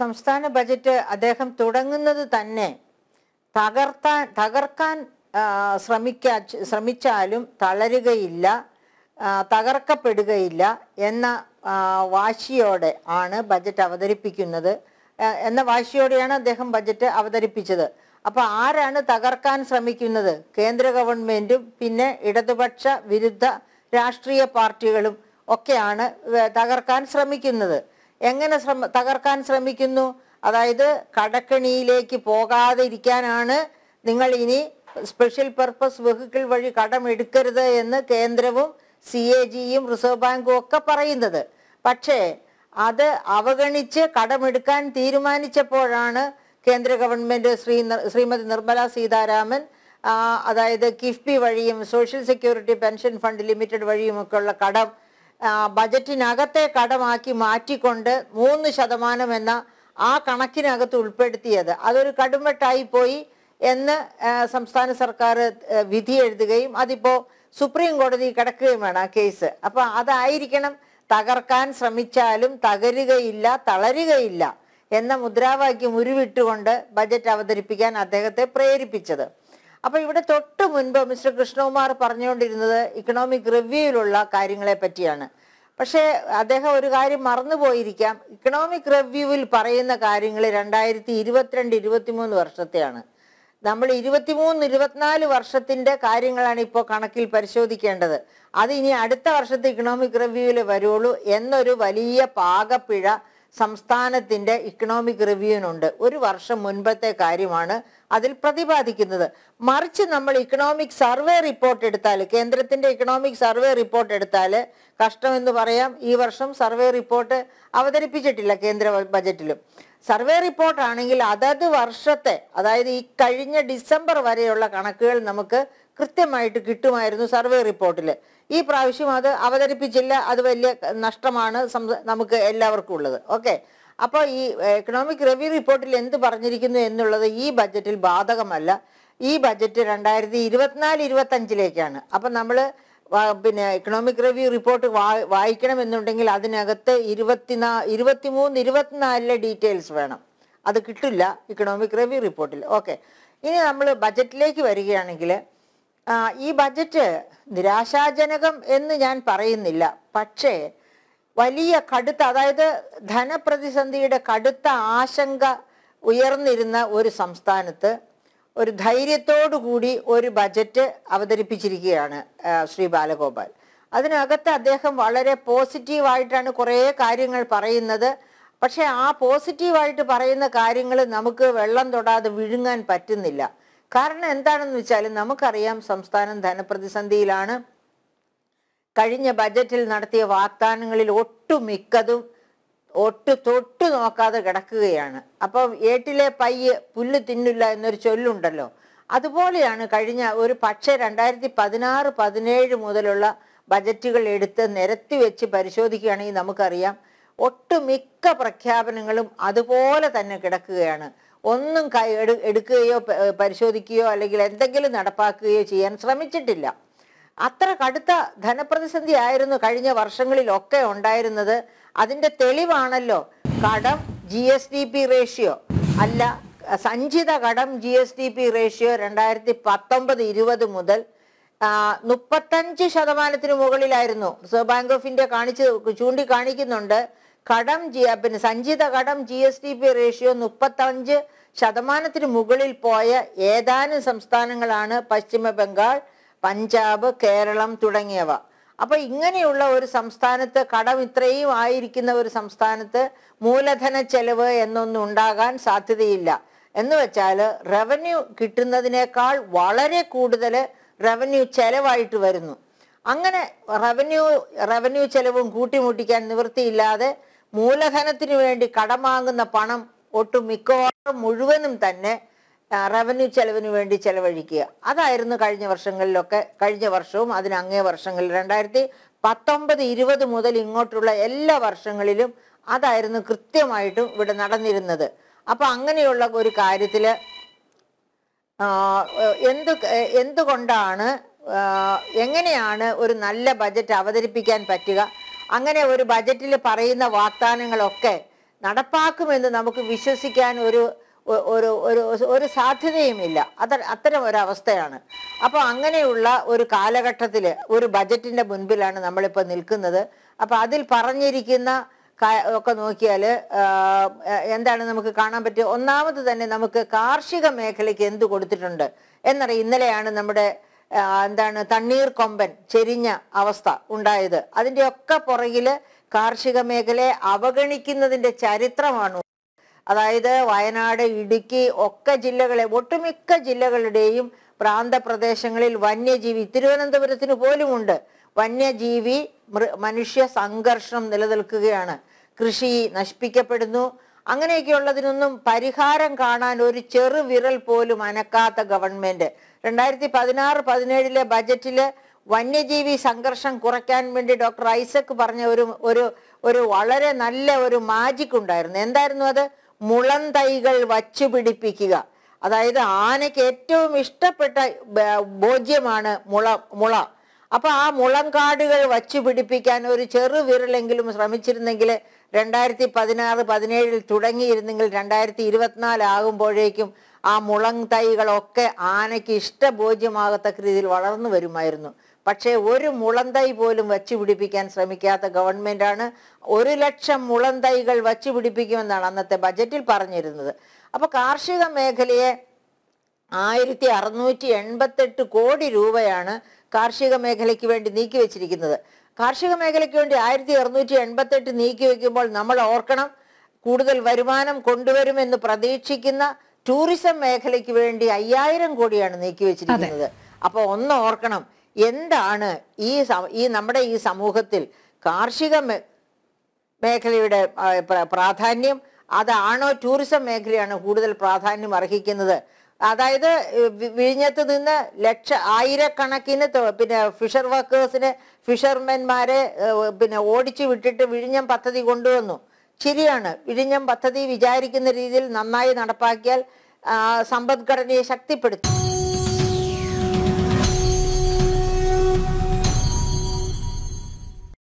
സംസ്ഥാന ബജറ്റ് അദ്ദേഹം തുടങ്ങുന്നത് തന്നെ തകർത്താൻ തകർക്കാൻ ശ്രമിക്കാ ശ്രമിച്ചാലും തളരുകയില്ല തകർക്കപ്പെടുകയില്ല എന്ന വാശിയോടെ ആണ് ബജറ്റ് അവതരിപ്പിക്കുന്നത് എന്ന വാശിയോടെയാണ് അദ്ദേഹം ബജറ്റ് അവതരിപ്പിച്ചത് അപ്പോൾ ആരാണ് തകർക്കാൻ ശ്രമിക്കുന്നത് കേന്ദ്ര ഗവൺമെൻറ്റും പിന്നെ ഇടതുപക്ഷ വിരുദ്ധ രാഷ്ട്രീയ പാർട്ടികളും ഒക്കെയാണ് തകർക്കാൻ ശ്രമിക്കുന്നത് എങ്ങനെ ശ്രമ തകർക്കാൻ ശ്രമിക്കുന്നു അതായത് പോകാതെ പോകാതിരിക്കാനാണ് നിങ്ങൾ ഇനി സ്പെഷ്യൽ പർപ്പസ് വെഹിക്കിൾ വഴി കടമെടുക്കരുത് എന്ന് കേന്ദ്രവും സി എ ജിയും റിസർവ് ബാങ്കും ഒക്കെ പറയുന്നത് പക്ഷേ അത് അവഗണിച്ച് കടമെടുക്കാൻ തീരുമാനിച്ചപ്പോഴാണ് കേന്ദ്ര ഗവൺമെൻറ് ശ്രീ ശ്രീമതി നിർമ്മല സീതാരാമൻ അതായത് കിഫ്ബി വഴിയും social security pension fund limited വഴിയുമൊക്കെയുള്ള കടം ബജറ്റിനകത്തെ കടമാക്കി മാറ്റിക്കൊണ്ട് മൂന്ന് ശതമാനം എന്ന ആ കണക്കിനകത്ത് ഉൾപ്പെടുത്തിയത് അതൊരു കടുംവെട്ടായി പോയി എന്ന് സംസ്ഥാന സർക്കാർ വിധി എഴുതുകയും അതിപ്പോൾ സുപ്രീം കോടതി കിടക്കുകയും വേണം ആ കേസ് അപ്പോൾ അതായിരിക്കണം തകർക്കാൻ ശ്രമിച്ചാലും തകരുകയില്ല തളരുകയില്ല എന്ന മുദ്രാവാക്യം ഉരുവിട്ടുകൊണ്ട് ബജറ്റ് അവതരിപ്പിക്കാൻ അദ്ദേഹത്തെ പ്രേരിപ്പിച്ചത് അപ്പൊ ഇവിടെ തൊട്ട് മുൻപ് മിസ്റ്റർ കൃഷ്ണകുമാർ പറഞ്ഞുകൊണ്ടിരുന്നത് ഇക്കണോമിക് റിവ്യൂയിലുള്ള കാര്യങ്ങളെ പറ്റിയാണ് പക്ഷേ അദ്ദേഹം ഒരു കാര്യം മറന്നുപോയിരിക്കാം ഇക്കണോമിക് റിവ്യൂവിൽ പറയുന്ന കാര്യങ്ങൾ രണ്ടായിരത്തി ഇരുപത്തിരണ്ട് ഇരുപത്തിമൂന്ന് വർഷത്തെയാണ് നമ്മൾ ഇരുപത്തിമൂന്ന് ഇരുപത്തിനാല് വർഷത്തിന്റെ കാര്യങ്ങളാണ് ഇപ്പോൾ കണക്കിൽ പരിശോധിക്കേണ്ടത് അത് ഇനി അടുത്ത വർഷത്തെ ഇക്കണോമിക് റിവ്യൂവിൽ വരുള്ളൂ എന്നൊരു വലിയ പാകപ്പിഴ സംസ്ഥാനത്തിൻ്റെ ഇക്കണോമിക് റിവ്യൂവിനുണ്ട് ഒരു വർഷം മുൻപത്തെ കാര്യമാണ് അതിൽ പ്രതിപാദിക്കുന്നത് മറിച്ച് നമ്മൾ ഇക്കണോമിക് സർവേ റിപ്പോർട്ട് എടുത്താൽ കേന്ദ്രത്തിൻ്റെ ഇക്കണോമിക് സർവേ റിപ്പോർട്ട് എടുത്താൽ കഷ്ടമെന്ന് പറയാം ഈ വർഷം സർവേ റിപ്പോർട്ട് അവതരിപ്പിച്ചിട്ടില്ല കേന്ദ്ര ബജറ്റിലും സർവേ റിപ്പോർട്ട് ആണെങ്കിൽ അതത് വർഷത്തെ അതായത് ഈ കഴിഞ്ഞ ഡിസംബർ വരെയുള്ള കണക്കുകൾ നമുക്ക് കൃത്യമായിട്ട് കിട്ടുമായിരുന്നു സർവേ റിപ്പോർട്ടിൽ ഈ പ്രാവശ്യം അത് അവതരിപ്പിച്ചില്ല അത് വലിയ നഷ്ടമാണ് നമുക്ക് എല്ലാവർക്കും ഉള്ളത് ഓക്കെ അപ്പോൾ ഈ എക്കണോമിക് റിവ്യൂ റിപ്പോർട്ടിൽ എന്ത് പറഞ്ഞിരിക്കുന്നു എന്നുള്ളത് ഈ ബജറ്റിൽ ബാധകമല്ല ഈ ബജറ്റ് രണ്ടായിരത്തി ഇരുപത്തിനാല് ഇരുപത്തഞ്ചിലേക്കാണ് അപ്പം നമ്മൾ പിന്നെ എക്കണോമിക് റിവ്യൂ റിപ്പോർട്ട് എന്നുണ്ടെങ്കിൽ അതിനകത്ത് ഇരുപത്തിനാ ഇരുപത്തിമൂന്ന് ഇരുപത്തിനാലിലെ ഡീറ്റെയിൽസ് വേണം അത് കിട്ടില്ല ഇക്കണോമിക് റിവ്യൂ റിപ്പോർട്ടിൽ ഓക്കെ ഇനി നമ്മൾ ബജറ്റിലേക്ക് വരികയാണെങ്കിൽ ഈ ബജറ്റ് നിരാശാജനകം എന്ന് ഞാൻ പറയുന്നില്ല പക്ഷേ വലിയ കടുത്ത അതായത് ധനപ്രതിസന്ധിയുടെ കടുത്ത ആശങ്ക ഉയർന്നിരുന്ന ഒരു സംസ്ഥാനത്ത് ഒരു ധൈര്യത്തോടു കൂടി ഒരു ബജറ്റ് അവതരിപ്പിച്ചിരിക്കുകയാണ് ശ്രീ ബാലഗോപാൽ അതിനകത്ത് അദ്ദേഹം വളരെ പോസിറ്റീവായിട്ടാണ് കുറേ കാര്യങ്ങൾ പറയുന്നത് പക്ഷേ ആ പോസിറ്റീവായിട്ട് പറയുന്ന കാര്യങ്ങൾ നമുക്ക് വെള്ളം തൊടാതെ വിഴുങ്ങാൻ പറ്റുന്നില്ല കാരണം എന്താണെന്ന് വെച്ചാൽ നമുക്കറിയാം സംസ്ഥാനം ധനപ്രതിസന്ധിയിലാണ് കഴിഞ്ഞ ബജറ്റിൽ നടത്തിയ വാഗ്ദാനങ്ങളിൽ ഒട്ടുമിക്കതും ഒട്ട് തൊട്ട് നോക്കാതെ കിടക്കുകയാണ് അപ്പം ഏട്ടിലെ പയ്യ് പുല്ല് തിന്നില്ല എന്നൊരു ചൊല്ലുണ്ടല്ലോ അതുപോലെയാണ് കഴിഞ്ഞ ഒരു പക്ഷേ രണ്ടായിരത്തി പതിനാറ് പതിനേഴ് മുതലുള്ള ബജറ്റുകൾ എടുത്ത് നിരത്തി വെച്ച് പരിശോധിക്കുകയാണെങ്കിൽ നമുക്കറിയാം ഒട്ടുമിക്ക പ്രഖ്യാപനങ്ങളും അതുപോലെ തന്നെ കിടക്കുകയാണ് ഒന്നും കൈ എടുക്കുകയോ പരിശോധിക്കുകയോ അല്ലെങ്കിൽ എന്തെങ്കിലും നടപ്പാക്കുകയോ ചെയ്യാൻ ശ്രമിച്ചിട്ടില്ല അത്ര കടുത്ത ധനപ്രതിസന്ധി ആയിരുന്നു കഴിഞ്ഞ വർഷങ്ങളിലൊക്കെ ഉണ്ടായിരുന്നത് അതിന്റെ തെളിവാണല്ലോ കടം G S D P ratio അല്ല സഞ്ചിത കടം G S D P ratio രണ്ടായിരത്തി പത്തൊമ്പത് ഇരുപത് മുതൽ മുപ്പത്തഞ്ച് ശതമാനത്തിന് മുകളിലായിരുന്നു റിസർവ് ബാങ്ക് ഓഫ് ഇന്ത്യ കാണിച്ച് ചൂണ്ടിക്കാണിക്കുന്നുണ്ട് കടം ജി പിന്നെ സഞ്ചിത കടം G S D P ratio മുപ്പത്തഞ്ച് ശതമാനത്തിന് മുകളിൽ പോയ ഏതാനും സംസ്ഥാനങ്ങളാണ് പശ്ചിമ ബംഗാൾ പഞ്ചാബ് കേരളം തുടങ്ങിയവ അപ്പോൾ ഇങ്ങനെയുള്ള ഒരു സംസ്ഥാനത്ത് കടം ഇത്രയും ആയിരിക്കുന്ന ഒരു സംസ്ഥാനത്ത് മൂലധന ചെലവ് എന്നൊന്നും ഉണ്ടാകാൻ സാധ്യതയില്ല എന്ന് വെച്ചാൽ റവന്യൂ കിട്ടുന്നതിനേക്കാൾ വളരെ കൂടുതൽ റവന്യൂ ചെലവായിട്ട് വരുന്നു അങ്ങനെ റവന്യൂ റവന്യൂ ചെലവും കൂട്ടിമുട്ടിക്കാൻ നിവൃത്തിയില്ലാതെ മൂലധനത്തിനു വേണ്ടി കടമാങ്ങുന്ന പണം ഒട്ടും മിക്കവാറും മുഴുവനും തന്നെ റവന്യൂ ചെലവിന് വേണ്ടി ചെലവഴിക്കുക അതായിരുന്നു കഴിഞ്ഞ വർഷങ്ങളിലൊക്കെ കഴിഞ്ഞ വർഷവും അതിനങ്ങേ വർഷങ്ങളിൽ രണ്ടായിരത്തി പത്തൊമ്പത് ഇരുപത് മുതൽ ഇങ്ങോട്ടുള്ള എല്ലാ വർഷങ്ങളിലും അതായിരുന്നു കൃത്യമായിട്ടും ഇവിടെ നടന്നിരുന്നത് അപ്പോൾ അങ്ങനെയുള്ള ഒരു കാര്യത്തിൽ എന്ത് എന്തുകൊണ്ടാണ് എങ്ങനെയാണ് ഒരു നല്ല ബജറ്റ് അവതരിപ്പിക്കാൻ പറ്റുക അങ്ങനെ ഒരു ബജറ്റിൽ പറയുന്ന വാഗ്ദാനങ്ങളൊക്കെ നടപ്പാക്കുമെന്ന് നമുക്ക് വിശ്വസിക്കാൻ ഒരു ഒരു ഒരു ഒരു സാധ്യതയുമില്ല അത അത്തരം ഒരവസ്ഥയാണ് അപ്പോൾ അങ്ങനെയുള്ള ഒരു കാലഘട്ടത്തിൽ ഒരു ബജറ്റിൻ്റെ മുൻപിലാണ് നമ്മളിപ്പോൾ നിൽക്കുന്നത് അപ്പോൾ അതിൽ പറഞ്ഞിരിക്കുന്ന ഒക്കെ നോക്കിയാൽ എന്താണ് നമുക്ക് കാണാൻ പറ്റുക ഒന്നാമത് തന്നെ നമുക്ക് കാർഷിക മേഖലയ്ക്ക് എന്ത് കൊടുത്തിട്ടുണ്ട് എന്നറിയ ഇന്നലെയാണ് നമ്മുടെ എന്താണ് തണ്ണീർ കൊമ്പൻ ചെരിഞ്ഞ അവസ്ഥ ഉണ്ടായത് അതിൻ്റെയൊക്കെ പുറകിൽ കാർഷിക മേഖലയെ അവഗണിക്കുന്നതിൻ്റെ ചരിത്രമാണ് അതായത് വയനാട് ഇടുക്കി ഒക്കെ ജില്ലകളെ ഒട്ടുമിക്ക ജില്ലകളുടെയും പ്രാന്തപ്രദേശങ്ങളിൽ വന്യജീവി തിരുവനന്തപുരത്തിന് പോലുമുണ്ട് വന്യജീവി മനുഷ്യ സംഘർഷം നിലനിൽക്കുകയാണ് കൃഷി നശിപ്പിക്കപ്പെടുന്നു അങ്ങനെയൊക്കെയുള്ളതിനൊന്നും പരിഹാരം കാണാൻ ഒരു ചെറു വിരൽ പോലും അനക്കാത്ത ഗവൺമെന്റ് രണ്ടായിരത്തി പതിനാറ് പതിനേഴിലെ ബജറ്റില് വന്യജീവി സംഘർഷം കുറയ്ക്കാൻ വേണ്ടി ഡോക്ടർ ഐസക് പറഞ്ഞ ഒരു ഒരു ഒരു വളരെ നല്ല ഒരു മാജിക് ഉണ്ടായിരുന്നു എന്തായിരുന്നു അത് മുളം തൈകൾ വച്ചു പിടിപ്പിക്കുക അതായത് ആനയ്ക്ക് ഏറ്റവും ഇഷ്ടപ്പെട്ട ബോജ്യമാണ് മുള മുള അപ്പൊ ആ മുളം കാടുകൾ വച്ചു പിടിപ്പിക്കാൻ ഒരു ചെറു വിരലെങ്കിലും ശ്രമിച്ചിരുന്നെങ്കിൽ രണ്ടായിരത്തി പതിനാറ് പതിനേഴിൽ തുടങ്ങിയിരുന്നെങ്കിൽ രണ്ടായിരത്തി ഇരുപത്തിനാല് ആകുമ്പോഴേക്കും ആ മുളം തൈകളൊക്കെ ആനയ്ക്ക് ഇഷ്ടബോജ്യമാകത്തക്ക രീതിയിൽ വളർന്നു വരുമായിരുന്നു പക്ഷേ ഒരു മുളന്തൈ പോലും വച്ച് പിടിപ്പിക്കാൻ ശ്രമിക്കാത്ത ആണ് ഒരു ലക്ഷം മുളന്തൈകൾ വച്ച് പിടിപ്പിക്കുമെന്നാണ് അന്നത്തെ ബജറ്റിൽ പറഞ്ഞിരുന്നത് അപ്പോൾ കാർഷിക മേഖലയെ ആയിരത്തി അറുന്നൂറ്റി എൺപത്തെട്ട് കോടി രൂപയാണ് കാർഷിക മേഖലയ്ക്ക് വേണ്ടി നീക്കി വെച്ചിരിക്കുന്നത് കാർഷിക മേഖലയ്ക്ക് വേണ്ടി ആയിരത്തി അറുന്നൂറ്റി എൺപത്തെട്ട് നീക്കി വയ്ക്കുമ്പോൾ നമ്മൾ ഓർക്കണം കൂടുതൽ വരുമാനം കൊണ്ടുവരുമെന്ന് പ്രതീക്ഷിക്കുന്ന ടൂറിസം മേഖലയ്ക്ക് വേണ്ടി അയ്യായിരം കോടിയാണ് നീക്കി വെച്ചിരിക്കുന്നത് അപ്പോൾ ഒന്ന് ഓർക്കണം എന്താണ് ഈ ഈ നമ്മുടെ ഈ സമൂഹത്തിൽ കാർഷിക മേഖലയുടെ പ്രാധാന്യം അതാണോ ടൂറിസം മേഖലയാണ് കൂടുതൽ പ്രാധാന്യം അർഹിക്കുന്നത് അതായത് വിഴിഞ്ഞത്ത് നിന്ന് ലക്ഷ ആയിരക്കണക്കിന് പിന്നെ ഫിഷർ വർക്കേഴ്സിനെ ഫിഷർമെന്മാരെ പിന്നെ ഓടിച്ചു വിട്ടിട്ട് വിഴിഞ്ഞം പദ്ധതി കൊണ്ടുവന്നു ശരിയാണ് വിഴിഞ്ഞം പദ്ധതി വിചാരിക്കുന്ന രീതിയിൽ നന്നായി നടപ്പാക്കിയാൽ സമ്പദ്ഘടനയെ ശക്തിപ്പെടുത്തും